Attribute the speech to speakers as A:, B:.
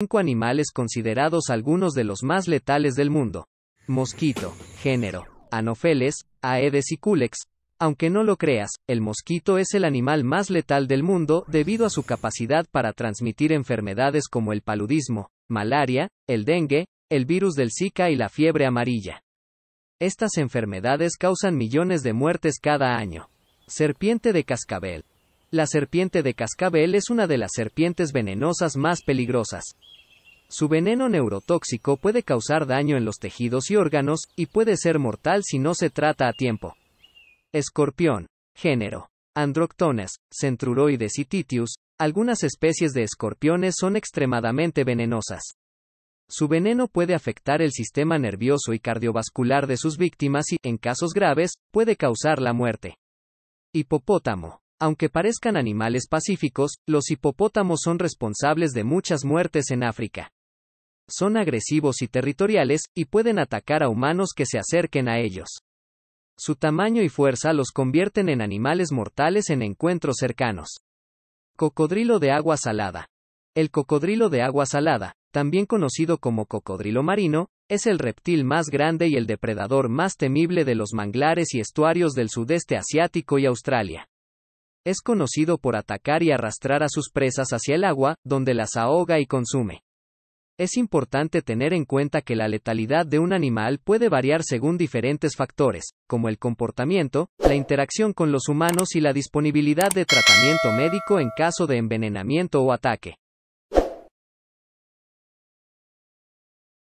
A: 5 animales considerados algunos de los más letales del mundo. Mosquito, género, Anopheles, Aedes y Culex. Aunque no lo creas, el mosquito es el animal más letal del mundo debido a su capacidad para transmitir enfermedades como el paludismo, malaria, el dengue, el virus del Zika y la fiebre amarilla. Estas enfermedades causan millones de muertes cada año. Serpiente de cascabel. La serpiente de cascabel es una de las serpientes venenosas más peligrosas. Su veneno neurotóxico puede causar daño en los tejidos y órganos, y puede ser mortal si no se trata a tiempo. Escorpión. Género. Androctonas, Centruroides y Titius. Algunas especies de escorpiones son extremadamente venenosas. Su veneno puede afectar el sistema nervioso y cardiovascular de sus víctimas y, en casos graves, puede causar la muerte. Hipopótamo. Aunque parezcan animales pacíficos, los hipopótamos son responsables de muchas muertes en África. Son agresivos y territoriales, y pueden atacar a humanos que se acerquen a ellos. Su tamaño y fuerza los convierten en animales mortales en encuentros cercanos. Cocodrilo de agua salada. El cocodrilo de agua salada, también conocido como cocodrilo marino, es el reptil más grande y el depredador más temible de los manglares y estuarios del sudeste asiático y Australia. Es conocido por atacar y arrastrar a sus presas hacia el agua, donde las ahoga y consume es importante tener en cuenta que la letalidad de un animal puede variar según diferentes factores, como el comportamiento, la interacción con los humanos y la disponibilidad de tratamiento médico en caso de envenenamiento o ataque.